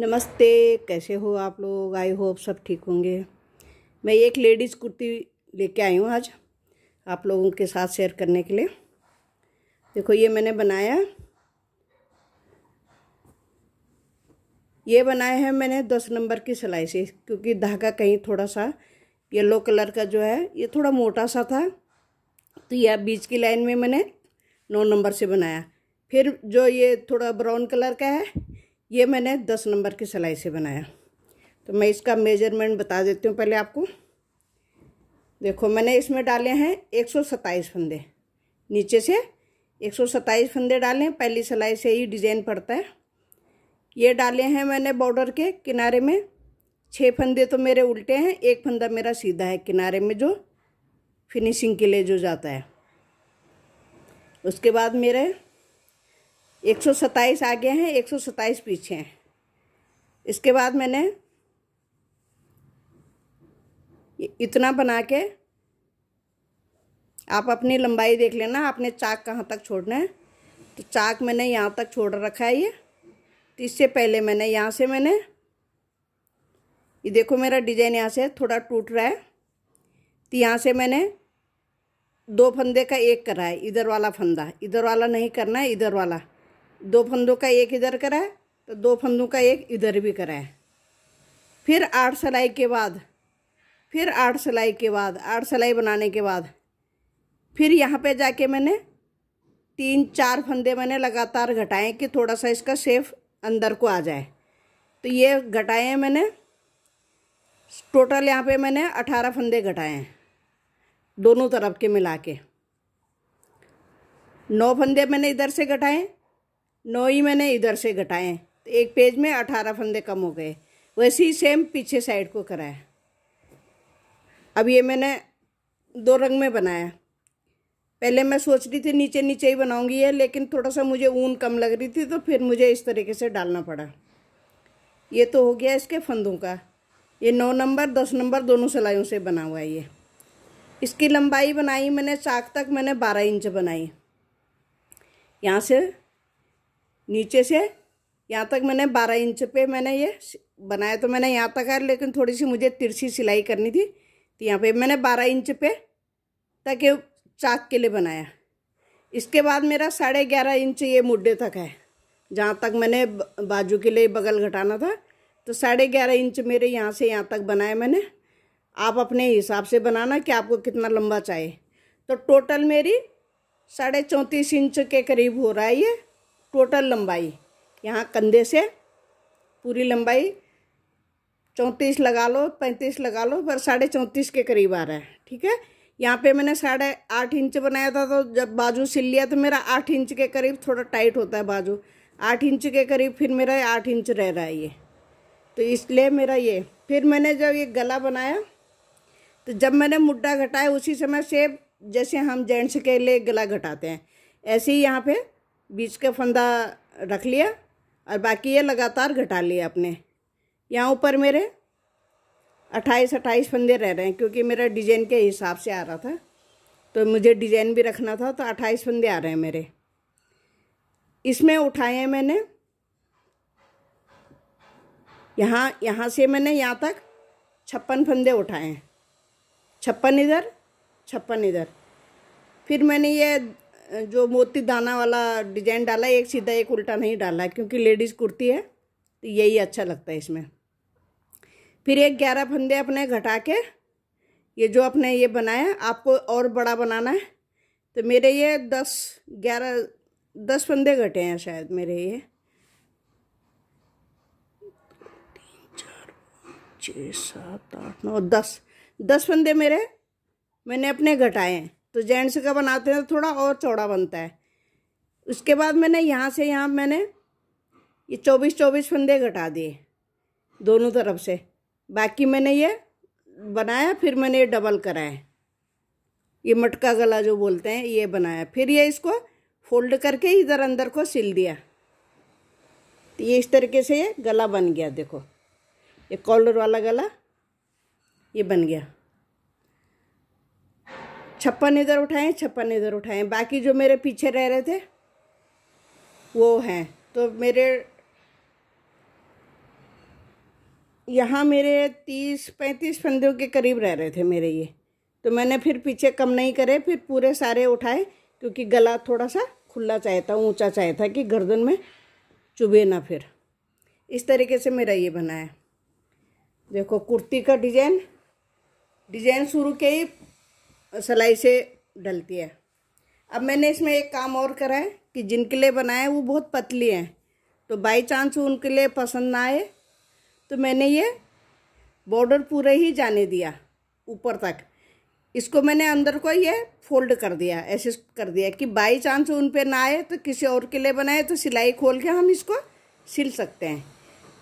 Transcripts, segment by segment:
नमस्ते कैसे हो आप लोग आई होप सब ठीक होंगे मैं एक लेडीज़ कुर्ती लेके आई हूँ आज आप लोगों के साथ शेयर करने के लिए देखो ये मैंने बनाया ये बनाया है मैंने दस नंबर की सिलाई से क्योंकि धागा कहीं थोड़ा सा येलो कलर का जो है ये थोड़ा मोटा सा था तो यह बीच की लाइन में मैंने नौ नंबर से बनाया फिर जो ये थोड़ा ब्राउन कलर का है ये मैंने दस नंबर की सिलाई से बनाया तो मैं इसका मेजरमेंट बता देती हूँ पहले आपको देखो मैंने इसमें डाले हैं एक सौ सत्ताईस फंदे नीचे से एक सौ सत्ताईस फंदे डाले हैं पहली सिलाई से ही डिज़ाइन पड़ता है ये डाले हैं मैंने बॉर्डर के किनारे में छः फंदे तो मेरे उल्टे हैं एक फंदा मेरा सीधा है किनारे में जो फिनिशिंग के लिए जो जाता है उसके बाद मेरे एक सौ सत्ताईस आगे हैं एक सौ सत्ताईस पीछे हैं इसके बाद मैंने इतना बना के आप अपनी लंबाई देख लेना आपने चाक कहाँ तक छोड़ना है तो चाक मैंने यहाँ तक छोड़ रखा है ये तो इससे पहले मैंने यहाँ से मैंने ये देखो मेरा डिजाइन यहाँ से थोड़ा टूट रहा है तो यहाँ से मैंने दो फंदे का एक करा है इधर वाला फंदा इधर वाला नहीं करना है इधर वाला दो फंदों का एक इधर कराए तो दो फंदों का एक इधर भी कराए फिर आठ सिलाई के बाद फिर आठ सिलाई के बाद आठ सिलाई बनाने के बाद फिर यहाँ पे जाके मैंने तीन चार फंदे मैंने लगातार घटाए कि थोड़ा सा इसका सेफ अंदर को आ जाए तो ये घटाए हैं मैंने टोटल यहाँ पे मैंने अठारह फंदे घटाए हैं दोनों तरफ के मिला के नौ फंदे मैंने इधर से घटाए नौ ही मैंने इधर से घटाए तो एक पेज में अठारह फंदे कम हो गए वैसे ही सेम पीछे साइड को कराया अब ये मैंने दो रंग में बनाया पहले मैं सोच रही थी नीचे नीचे ही बनाऊंगी है लेकिन थोड़ा सा मुझे ऊन कम लग रही थी तो फिर मुझे इस तरीके से डालना पड़ा ये तो हो गया इसके फंदों का ये नौ नंबर दस नंबर दोनों सिलाइयों से बना हुआ है ये इसकी लंबाई बनाई मैंने चाक तक मैंने बारह इंच बनाई यहाँ से नीचे से यहाँ तक मैंने बारह इंच पे मैंने ये बनाया तो मैंने यहाँ तक है लेकिन थोड़ी सी मुझे तिरछी सिलाई करनी थी तो यहाँ पे मैंने बारह इंच पे तक ये चाक के लिए बनाया इसके बाद मेरा साढ़े ग्यारह इंच ये मुड्ढे तक है जहाँ तक मैंने बाजू के लिए बगल घटाना था तो साढ़े ग्यारह इंच मेरे यहाँ से यहाँ तक बनाया मैंने आप अपने हिसाब से बनाना कि आपको कितना लंबा चाहिए तो टोटल मेरी साढ़े चौंतीस इंच के करीब हो रहा है ये टोटल लंबाई यहाँ कंधे से पूरी लंबाई चौंतीस लगा लो पैंतीस लगा लो पर साढ़े चौंतीस के करीब आ रहा है ठीक है यहाँ पे मैंने साढ़े आठ इंच बनाया था तो जब बाजू सिल लिया तो मेरा आठ इंच के करीब थोड़ा टाइट होता है बाजू आठ इंच के करीब फिर मेरा आठ इंच रह रहा है ये तो इसलिए मेरा ये फिर मैंने जब ये गला बनाया तो जब मैंने मुड्ढा घटाया उसी समय से जैसे हम जेंट्स के लिए गला घटाते हैं ऐसे ही यहाँ पर बीच का फंदा रख लिया और बाकी ये लगातार घटा लिया अपने यहाँ ऊपर मेरे अट्ठाईस अट्ठाईस फंदे रह रहे हैं क्योंकि मेरा डिजाइन के हिसाब से आ रहा था तो मुझे डिजाइन भी रखना था तो अट्ठाईस फंदे आ रहे हैं मेरे इसमें उठाए हैं मैंने यहाँ यहाँ से मैंने यहाँ तक छप्पन फंदे उठाए हैं छप्पन इधर छप्पन इधर फिर मैंने ये जो मोती दाना वाला डिजाइन डाला है एक सीधा एक उल्टा नहीं डाला है क्योंकि लेडीज़ कुर्ती है तो यही अच्छा लगता है इसमें फिर एक ग्यारह फंदे अपने घटा के ये जो अपने ये बनाया आपको और बड़ा बनाना है तो मेरे ये दस ग्यारह दस फंदे घटे हैं शायद मेरे ये छः सात आठ नौ दस दस फंदे मेरे मैंने अपने घटाए हैं तो जेंट्स का बनाते हैं तो थोड़ा और चौड़ा बनता है उसके बाद मैंने यहाँ से यहाँ मैंने ये चौबीस चौबीस फंदे घटा दिए दोनों तरफ से बाकी मैंने ये बनाया फिर मैंने ये डबल कराया ये मटका गला जो बोलते हैं ये बनाया फिर ये इसको फोल्ड करके इधर अंदर को सिल दिया तो ये इस तरीके से ये गला बन गया देखो ये कॉलर वाला गला ये बन गया छप्पन इधर उठाएं छप्पन इधर उठाएं बाकी जो मेरे पीछे रह रहे थे वो हैं तो मेरे यहाँ मेरे तीस पैंतीस फंदों के करीब रह रहे थे मेरे ये तो मैंने फिर पीछे कम नहीं करे फिर पूरे सारे उठाए क्योंकि गला थोड़ा सा खुला चाहिए था ऊँचा चाहिए था कि गर्दन में चुभे ना फिर इस तरीके से मेरा ये बनाया देखो कुर्ती का डिजाइन डिजाइन शुरू के ही सलाई से डलती है अब मैंने इसमें एक काम और करा है कि जिनके लिए बनाए वो बहुत पतली हैं तो बाई चांस उनके लिए पसंद ना आए तो मैंने ये बॉर्डर पूरे ही जाने दिया ऊपर तक इसको मैंने अंदर को ये फोल्ड कर दिया ऐसे कर दिया कि बाई चांस उन पर ना आए तो किसी और के लिए बनाए तो सिलाई खोल के हम इसको सिल सकते हैं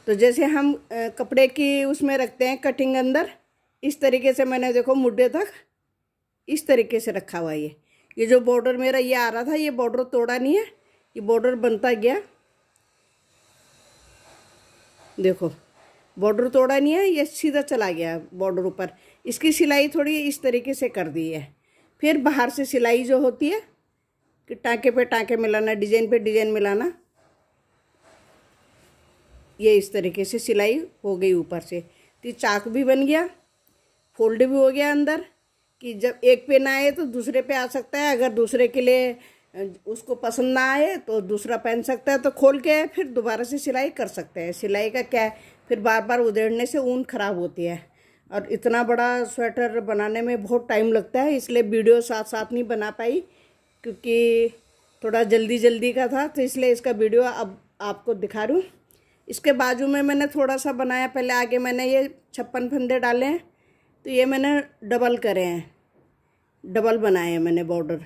तो जैसे हम कपड़े की उसमें रखते हैं कटिंग अंदर इस तरीके से मैंने देखो मुड्ढे तक इस तरीके से रखा हुआ ये ये जो बॉर्डर मेरा ये आ रहा था ये बॉर्डर तोड़ा नहीं है ये बॉर्डर बनता गया देखो बॉर्डर तोड़ा नहीं है ये सीधा चला गया बॉर्डर ऊपर इसकी सिलाई थोड़ी इस तरीके से कर दी है फिर बाहर से सिलाई जो होती है कि टाँके पे टाँके मिलाना डिजाइन पे डिजाइन मिलाना ये इस तरीके से सिलाई हो गई ऊपर से तो चाक भी बन गया फोल्ड भी हो गया अंदर कि जब एक पे ना आए तो दूसरे पे आ सकता है अगर दूसरे के लिए उसको पसंद ना आए तो दूसरा पहन सकता है तो खोल के फिर दोबारा से सिलाई कर सकते हैं सिलाई का क्या है फिर बार बार उधेड़ने से ऊन खराब होती है और इतना बड़ा स्वेटर बनाने में बहुत टाइम लगता है इसलिए वीडियो साथ साथ नहीं बना पाई क्योंकि थोड़ा जल्दी जल्दी का था तो इसलिए इसका वीडियो अब आपको दिखा रूँ इसके बाजू में मैंने थोड़ा सा बनाया पहले आगे मैंने ये छप्पन फंदे डाले हैं तो ये मैंने डबल करे हैं डबल बनाए हैं मैंने बॉर्डर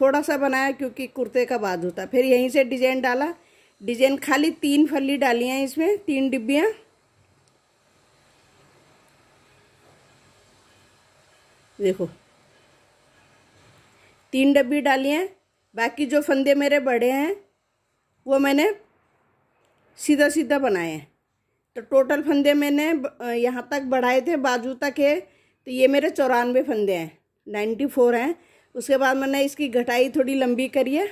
थोड़ा सा बनाया क्योंकि कुर्ते का बाद होता फिर यहीं से डिजाइन डाला डिजाइन खाली तीन फली डाली हैं इसमें तीन डिब्बियाँ देखो तीन डब्बी डाली हैं बाकी जो फंदे मेरे बड़े हैं वो मैंने सीधा सीधा बनाए हैं तो टोटल फंदे मैंने यहाँ तक बढ़ाए थे बाजू तक है तो ये मेरे चौरानवे फंदे हैं नाइन्टी फोर हैं उसके बाद मैंने इसकी घटाई थोड़ी लंबी करी है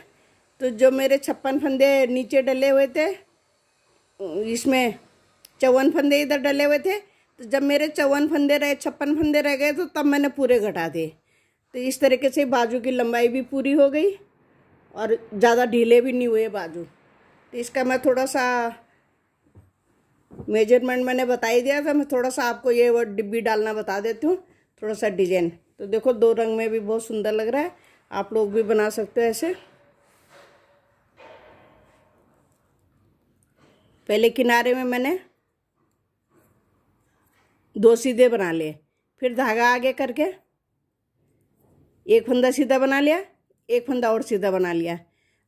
तो जो मेरे छप्पन फंदे नीचे डले हुए थे इसमें चौवन फंदे इधर डले हुए थे तो जब मेरे चौवन फंदे रहे छप्पन फंदे रह गए तो तब मैंने पूरे घटा दिए तो इस तरीके से बाजू की लंबाई भी पूरी हो गई और ज़्यादा ढीले भी नहीं हुए बाजू तो इसका मैं थोड़ा सा मेजरमेंट मैंने बता ही दिया था मैं थोड़ा सा आपको ये वो डिब्बी डालना बता देती हूँ थोड़ा सा डिजाइन तो देखो दो रंग में भी बहुत सुंदर लग रहा है आप लोग भी बना सकते हो ऐसे पहले किनारे में मैंने दो सीधे बना लिए फिर धागा आगे करके एक फंदा सीधा बना लिया एक फंदा और सीधा बना लिया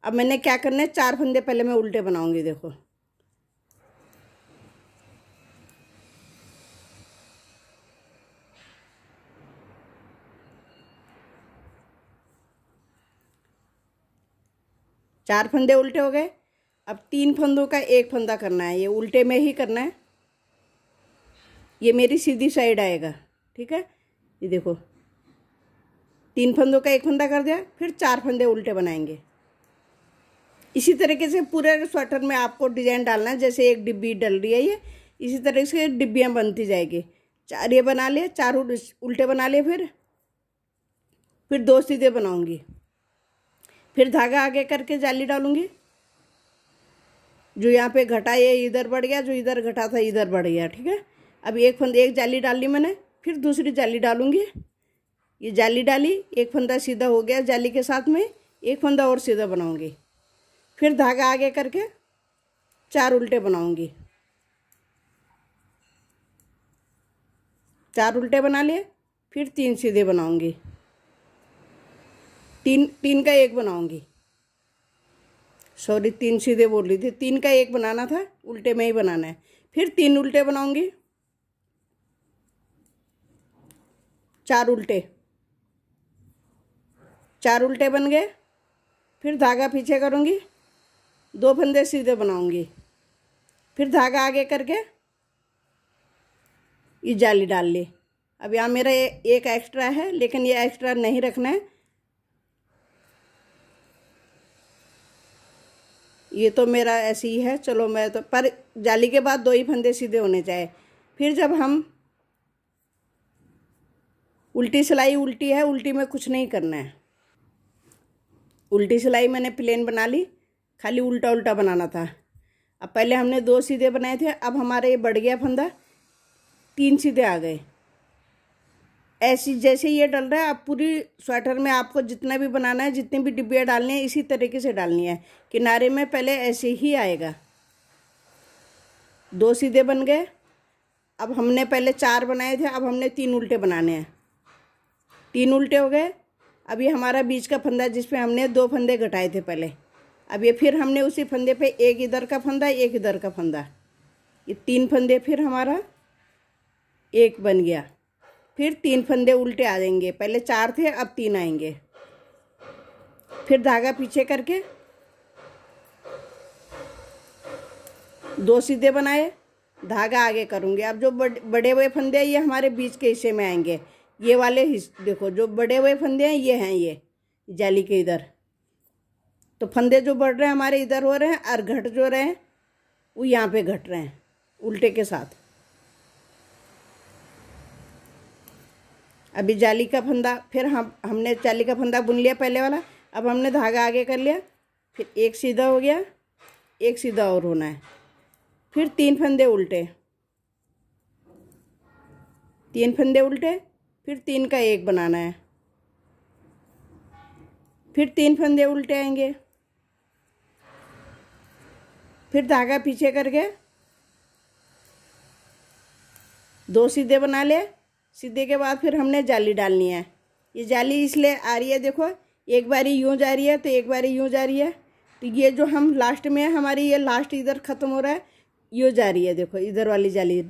अब मैंने क्या करना है चार फंदे पहले मैं उल्टे बनाऊंगी देखो चार फंदे उल्टे हो गए अब तीन फंदों का एक फंदा करना है ये उल्टे में ही करना है ये मेरी सीधी साइड आएगा ठीक है ये देखो तीन फंदों का एक फंदा कर दिया फिर चार फंदे उल्टे बनाएंगे इसी तरीके से पूरे स्वेटर में आपको डिजाइन डालना है जैसे एक डिब्बी डल रही है ये इसी तरीके से डिब्बियाँ बनती जाएगी चार ये बना लिए चार उल्टे बना लिए फिर फिर दो सीधे बनाऊंगी फिर धागा आगे करके जाली डालूंगी जो यहाँ पे घटा ये इधर बढ़ गया जो इधर घटा था इधर बढ़ गया ठीक है अब एक फंदा एक जाली डाल ली मैंने फिर दूसरी जाली डालूंगी ये जाली डाली एक फंदा सीधा हो गया जाली के साथ में एक फंदा और सीधा बनाऊंगी फिर धागा आगे करके चार उल्टे बनाऊंगी चार उल्टे बना लिए फिर तीन सीधे बनाऊंगी तीन तीन का एक बनाऊंगी सॉरी तीन सीधे बोल रही थी तीन का एक बनाना था उल्टे में ही बनाना है फिर तीन उल्टे बनाऊंगी चार उल्टे चार उल्टे बन गए फिर धागा पीछे करूँगी दो फंदे सीधे बनाऊंगी फिर धागा आगे करके ये जाली डाल ली अब यहाँ मेरा एक एक्स्ट्रा है लेकिन ये एक्स्ट्रा नहीं रखना है ये तो मेरा ऐसे ही है चलो मैं तो पर जाली के बाद दो ही फंदे सीधे होने चाहिए फिर जब हम उल्टी सिलाई उल्टी है उल्टी में कुछ नहीं करना है उल्टी सिलाई मैंने प्लेन बना ली खाली उल्टा उल्टा बनाना था अब पहले हमने दो सीधे बनाए थे अब हमारा ये बढ़ गया फंदा तीन सीधे आ गए ऐसी जैसे ये डल रहा है आप पूरी स्वेटर में आपको जितना भी बनाना है जितनी भी डिब्बियाँ डालनी है इसी तरीके से डालनी है किनारे में पहले ऐसे ही आएगा दो सीधे बन गए अब हमने पहले चार बनाए थे अब हमने तीन उल्टे बनाने हैं तीन उल्टे हो गए अब ये हमारा बीच का फंदा जिसपे हमने दो फंदे घटाए थे पहले अब ये फिर हमने उसी फंदे पे एक इधर का फंदा एक इधर का फंदा ये तीन फंदे फिर हमारा एक बन गया फिर तीन फंदे उल्टे आ जाएंगे पहले चार थे अब तीन आएंगे फिर धागा पीछे करके दो सीधे बनाए धागा आगे करूँगी अब जो बड़े हुए फंदे हैं ये हमारे बीच के हिस्से में आएंगे ये वाले देखो जो बड़े हुए फंदे हैं ये हैं ये जाली के इधर तो फंदे जो बढ़ रहे हैं हमारे इधर हो रहे हैं और घट जो रहे हैं वो यहाँ पे घट रहे हैं उल्टे के साथ अभी जाली का फंदा फिर हम हमने जाली का फंदा बुन लिया पहले वाला अब हमने धागा आगे कर लिया फिर एक सीधा हो गया एक सीधा और होना है फिर तीन फंदे उल्टे तीन फंदे उल्टे फिर तीन का एक बनाना है फिर तीन फंदे उल्टे आएंगे फिर धागा पीछे करके दो सीधे बना ले सीधे के बाद फिर हमने जाली डालनी है ये जाली इसलिए आ रही है देखो एक बारी यूँ जा रही है तो एक बारी यूँ जा रही है तो ये जो हम लास्ट में है हमारी ये लास्ट इधर ख़त्म हो रहा है यूँ जा रही है देखो इधर वाली जाली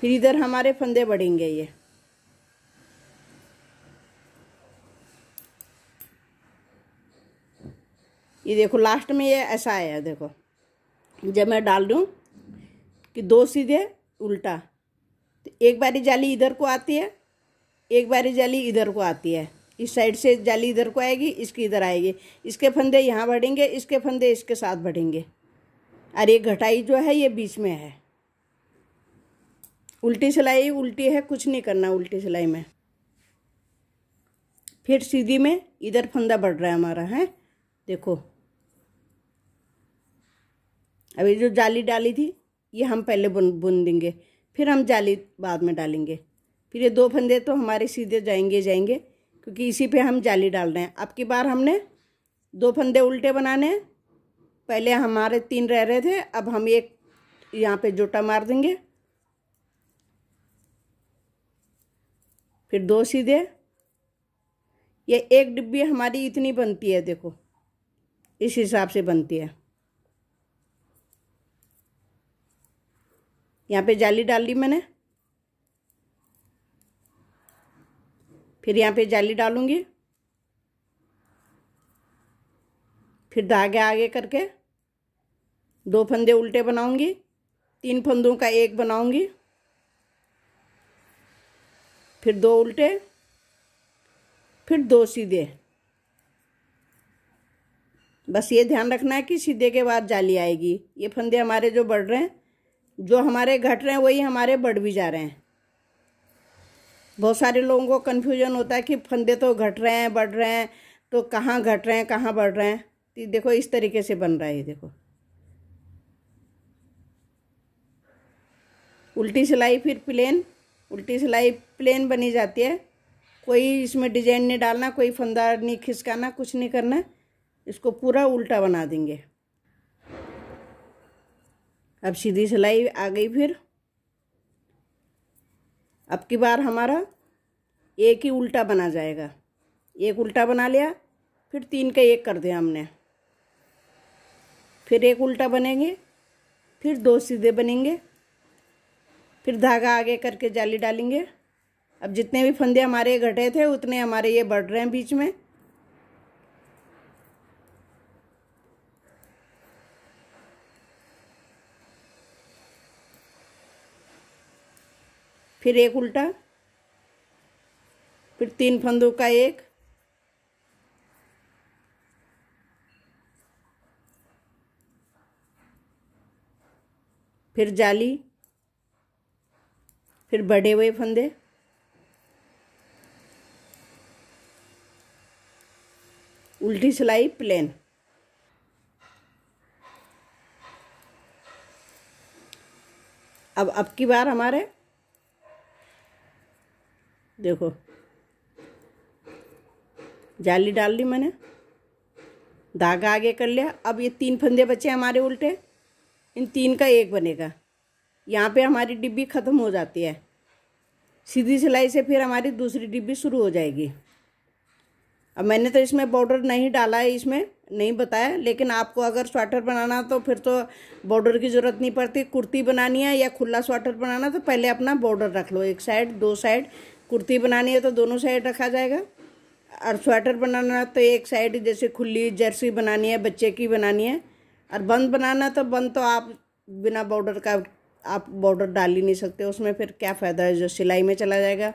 फिर इधर हमारे फंदे बढ़ेंगे ये ये देखो लास्ट में ये ऐसा आया देखो जब मैं डाल दूँ कि दो सीधे उल्टा तो एक बारी जाली इधर को आती है एक बारी जाली इधर को आती है इस साइड से जाली इधर को आएगी इसकी इधर आएगी इसके फंदे यहाँ बढ़ेंगे इसके फंदे इसके साथ बढ़ेंगे और ये घटाई जो है ये बीच में है उल्टी सिलाई उल्टी है कुछ नहीं करना उल्टी सिलाई में फिर सीधी में इधर फंदा बढ़ रहा है हमारा है देखो अभी जो जाली डाली थी ये हम पहले बुन बुन देंगे फिर हम जाली बाद में डालेंगे फिर ये दो फंदे तो हमारे सीधे जाएंगे जाएंगे क्योंकि इसी पे हम जाली डाल रहे हैं अब की बार हमने दो फंदे उल्टे बनाने हैं पहले हमारे तीन रह रहे थे अब हम एक यहाँ पे जोटा मार देंगे फिर दो सीधे ये एक डिब्बी हमारी इतनी बनती है देखो इस हिसाब से बनती है यहाँ पे जाली डाल दी मैंने फिर यहाँ पे जाली डालूंगी फिर धागे आगे करके दो फंदे उल्टे बनाऊंगी तीन फंदों का एक बनाऊंगी फिर दो उल्टे फिर दो सीधे बस ये ध्यान रखना है कि सीधे के बाद जाली आएगी ये फंदे हमारे जो बढ़ रहे हैं जो हमारे घट रहे हैं वही हमारे बढ़ भी जा रहे हैं बहुत सारे लोगों को कन्फ्यूजन होता है कि फंदे तो घट रहे हैं बढ़ रहे हैं तो कहाँ घट रहे हैं कहाँ बढ़ रहे हैं तो देखो इस तरीके से बन रहा है देखो उल्टी सिलाई फिर प्लेन उल्टी सिलाई प्लेन बनी जाती है कोई इसमें डिजाइन नहीं डालना कोई फंदा नहीं खिसकाना कुछ नहीं करना इसको पूरा उल्टा बना देंगे अब सीधी सिलाई आ गई फिर अब की बार हमारा एक ही उल्टा बना जाएगा एक उल्टा बना लिया फिर तीन का एक कर दिया हमने फिर एक उल्टा बनेंगे फिर दो सीधे बनेंगे फिर धागा आगे करके जाली डालेंगे अब जितने भी फंदे हमारे घटे थे उतने हमारे ये बढ़ रहे हैं बीच में फिर एक उल्टा फिर तीन फंदों का एक फिर जाली फिर बढ़े हुए फंदे उल्टी सिलाई प्लेन अब अब की बार हमारे देखो जाली डाल दी मैंने धागा आगे कर लिया अब ये तीन फंदे बचे हमारे उल्टे इन तीन का एक बनेगा यहाँ पे हमारी डिब्बी ख़त्म हो जाती है सीधी सिलाई से फिर हमारी दूसरी डिब्बी शुरू हो जाएगी अब मैंने तो इसमें बॉर्डर नहीं डाला है इसमें नहीं बताया लेकिन आपको अगर स्वेटर बनाना तो फिर तो बॉर्डर की ज़रूरत नहीं पड़ती कुर्ती बनानी है या खुला स्वेटर बनाना तो पहले अपना बॉर्डर रख लो एक साइड दो साइड कुर्ती बनानी है तो दोनों साइड रखा जाएगा और स्वेटर बनाना तो एक साइड जैसे खुली जर्सी बनानी है बच्चे की बनानी है और बंद बनाना तो बंद तो आप बिना बॉर्डर का आप बॉर्डर डाल ही नहीं सकते उसमें फिर क्या फ़ायदा है जो सिलाई में चला जाएगा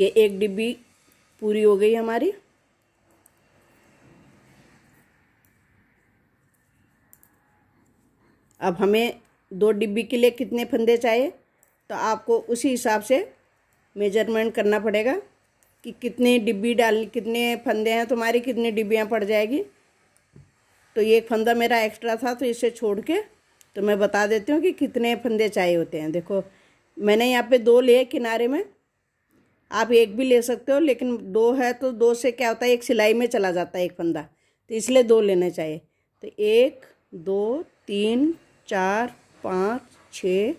ये एक डिब्बी पूरी हो गई हमारी अब हमें दो डिब्बी के लिए कितने फंदे चाहिए तो आपको उसी हिसाब से मेजरमेंट करना पड़ेगा कि कितने डिब्बी डाल कितने फंदे हैं तुम्हारी कितनी डिब्बियाँ पड़ जाएगी तो ये एक फंदा मेरा एक्स्ट्रा था तो इसे छोड़ के तो मैं बता देती हूँ कि कितने फंदे चाहिए होते हैं देखो मैंने यहाँ पे दो लिए किनारे में आप एक भी ले सकते हो लेकिन दो है तो दो से क्या होता है एक सिलाई में चला जाता है एक फंदा तो इसलिए दो लेने चाहिए तो एक दो तीन चार पाँच छः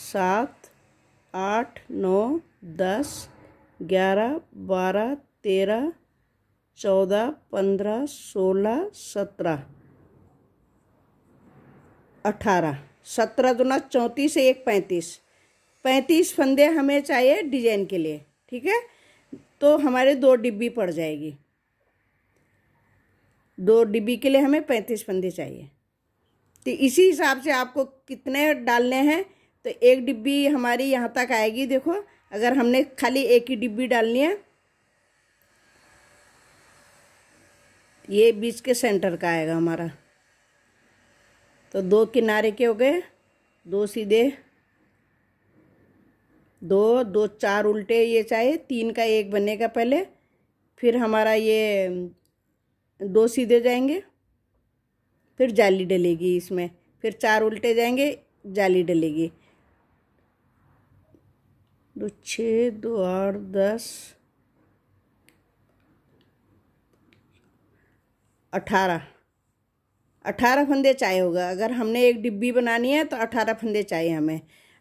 सात आठ नौ दस ग्यारह बारह तेरह चौदह पंद्रह सोलह सत्रह अठारह सत्रह दुना चौंतीस एक पैंतीस पैंतीस फंदे हमें चाहिए डिजाइन के लिए ठीक है तो हमारे दो डिब्बी पड़ जाएगी दो डिब्बी के लिए हमें पैंतीस फंदे चाहिए तो इसी हिसाब से आपको कितने डालने हैं तो एक डिब्बी हमारी यहाँ तक आएगी देखो अगर हमने खाली एक ही डिब्बी डालनी है ये बीच के सेंटर का आएगा हमारा तो दो किनारे के हो गए दो सीधे दो दो चार उल्टे ये चाहे तीन का एक बनेगा पहले फिर हमारा ये दो सीधे जाएंगे फिर जाली डलेगी इसमें फिर चार उल्टे जाएंगे जाली डलेगी दो छः दो आठ दस अठारह अठारह फंदे चाहिए होगा अगर हमने एक डिब्बी बनानी है तो अठारह फंदे चाहिए हमें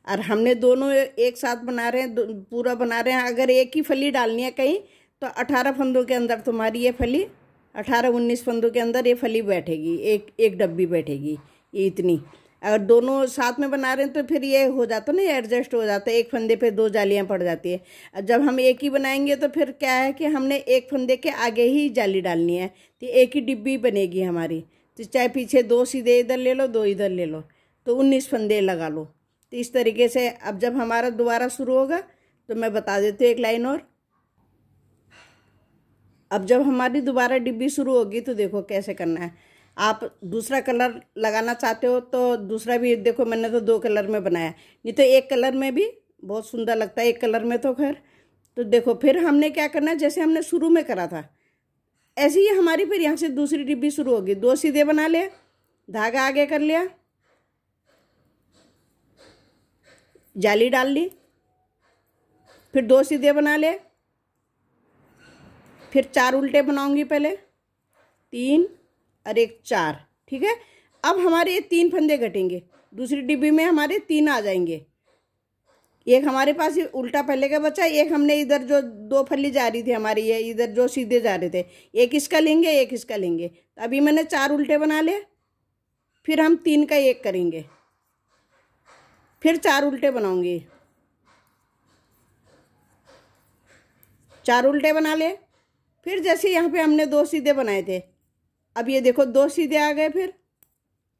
और हमने दोनों एक साथ बना रहे हैं पूरा बना रहे हैं अगर एक ही फली डालनी है कहीं तो अठारह फंदों के अंदर तुम्हारी ये फली अठारह उन्नीस फंदों के अंदर ये फली बैठेगी एक एक डब्बी बैठेगी ये इतनी अगर दोनों साथ में बना रहे हैं तो फिर ये हो जाता ना एडजस्ट हो जाता है एक फंदे पे दो जालियां पड़ जाती है जब हम एक ही बनाएंगे तो फिर क्या है कि हमने एक फंदे के आगे ही जाली डालनी है तो एक ही डिब्बी बनेगी हमारी तो चाहे पीछे दो सीधे इधर ले लो दो इधर ले लो तो उन्नीस फंदे लगा लो तो इस तरीके से अब जब हमारा दोबारा शुरू होगा तो मैं बता देती हूँ एक लाइन और अब जब हमारी दोबारा डिब्बी शुरू होगी तो देखो कैसे करना है आप दूसरा कलर लगाना चाहते हो तो दूसरा भी देखो मैंने तो दो कलर में बनाया नहीं तो एक कलर में भी बहुत सुंदर लगता है एक कलर में तो खैर तो देखो फिर हमने क्या करना है जैसे हमने शुरू में करा था ऐसे ही हमारी फिर यहाँ से दूसरी डिब्बी शुरू होगी दो सीधे बना लिया धागा आगे कर लिया जाली डाल ली फिर दो सीधे बना लिया फिर चार उल्टे बनाऊंगी पहले तीन और एक चार ठीक है अब हमारे ये तीन फंदे घटेंगे दूसरी डिब्बी में हमारे तीन आ जाएंगे एक हमारे पास उल्टा पहले का बचा एक हमने इधर जो दो फली जा रही थी हमारी ये इधर जो सीधे जा रहे थे एक इसका लेंगे एक इसका लेंगे अभी मैंने चार उल्टे बना लिए फिर हम तीन का एक करेंगे फिर चार उल्टे बनाऊंगी चार उल्टे बना ले फिर जैसे यहाँ पे हमने दो सीधे बनाए थे अब ये देखो दो सीधे आ गए फिर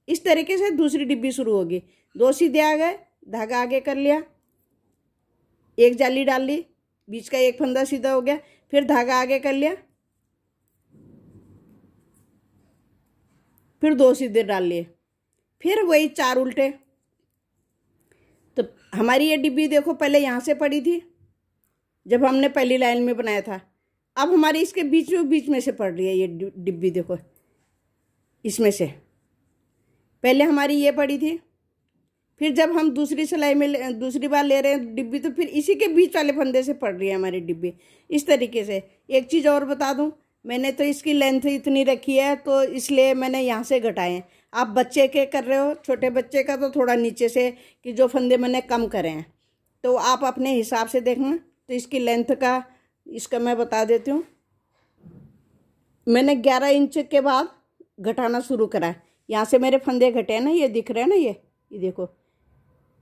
इस तरीके से दूसरी डिब्बी शुरू होगी दो सीधे आ गए धागा आगे कर लिया एक जाली डाल ली बीच का एक फंदा सीधा हो गया फिर धागा आगे कर लिया फिर दो सीधे डाल लिए फिर वही चार उल्टे तो हमारी ये डिब्बी देखो पहले यहाँ से पड़ी थी जब हमने पहली लाइन में बनाया था अब हमारे इसके बीच में बीच में से पड़ रही है ये डिब्बी देखो इसमें से पहले हमारी ये पड़ी थी फिर जब हम दूसरी सिलाई में दूसरी बार ले रहे हैं डिब्बी तो फिर इसी के बीच वाले फंदे से पड़ रही है हमारी डिब्बी इस तरीके से एक चीज़ और बता दूँ मैंने तो इसकी लेंथ इतनी रखी है तो इसलिए मैंने यहाँ से घटाए हैं आप बच्चे के कर रहे हो छोटे बच्चे का तो थोड़ा नीचे से कि जो फंदे मैंने कम करे हैं तो आप अपने हिसाब से देखना तो इसकी लेंथ का इसका मैं बता देती हूँ मैंने ग्यारह इंच के बाद घटाना शुरू करा यहाँ से मेरे फंदे घटे ना ये दिख रहे हैं ना ये ये देखो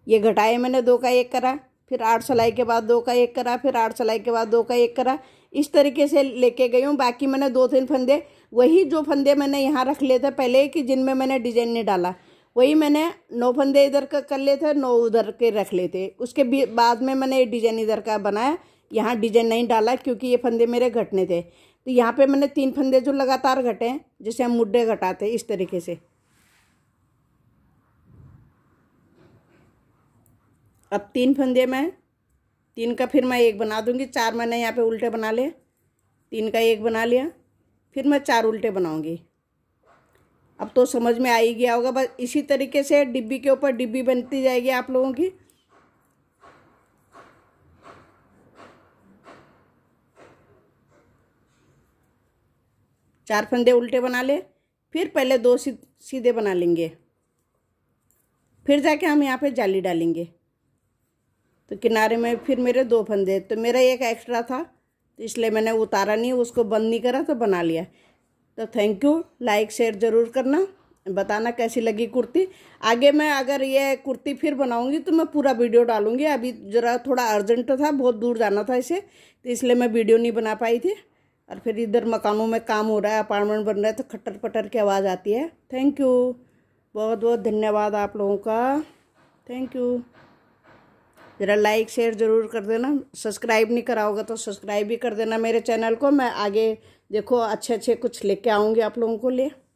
ये घटाए मैंने दो का एक करा फिर आठ सिलाई के बाद दो का एक करा फिर आठ सिलाई के बाद दो का एक करा इस तरीके से लेके गई हूँ बाकी मैंने दो तीन फंदे वही जो फंदे मैंने यहाँ रख लिए थे पहले कि जिनमें मैंने डिजाइन नहीं डाला वही मैंने नौ फंदे इधर का कर लिए थे नौ उधर के रख लेते थे उसके बाद में मैंने ये डिजाइन इधर का बनाया यहाँ डिजाइन नहीं डाला क्योंकि ये फंदे मेरे घटने थे तो यहाँ पे मैंने तीन फंदे जो लगातार घटे हैं जैसे हम मुड्ढे घटाते हैं इस तरीके से अब तीन फंदे में तीन का फिर मैं एक बना दूंगी चार मैंने यहाँ पे उल्टे बना लिए तीन का एक बना लिया फिर मैं चार उल्टे बनाऊँगी अब तो समझ में आ ही गया होगा बस इसी तरीके से डिब्बी के ऊपर डिब्बी बनती जाएगी आप लोगों की चार फंदे उल्टे बना ले फिर पहले दो सीधे बना लेंगे फिर जाके हम यहाँ पे जाली डालेंगे तो किनारे में फिर मेरे दो फंदे तो मेरा एक एक्स्ट्रा था तो इसलिए मैंने उतारा नहीं उसको बंद नहीं करा तो बना लिया तो थैंक यू लाइक शेयर ज़रूर करना बताना कैसी लगी कुर्ती आगे मैं अगर ये कुर्ती फिर बनाऊंगी तो मैं पूरा वीडियो डालूंगी अभी ज़रा थोड़ा अर्जेंट था बहुत दूर जाना था इसे तो इसलिए मैं वीडियो नहीं बना पाई थी और फिर इधर मकानों में काम हो रहा है अपार्टमेंट बन रहा है तो खट्टर पटर की आवाज़ आती है थैंक यू बहुत बहुत धन्यवाद आप लोगों का थैंक यू ज़रा लाइक शेयर ज़रूर कर देना सब्सक्राइब नहीं करा होगा तो सब्सक्राइब भी कर देना मेरे चैनल को मैं आगे देखो अच्छे अच्छे कुछ लेके आऊँगी आप लोगों को लिए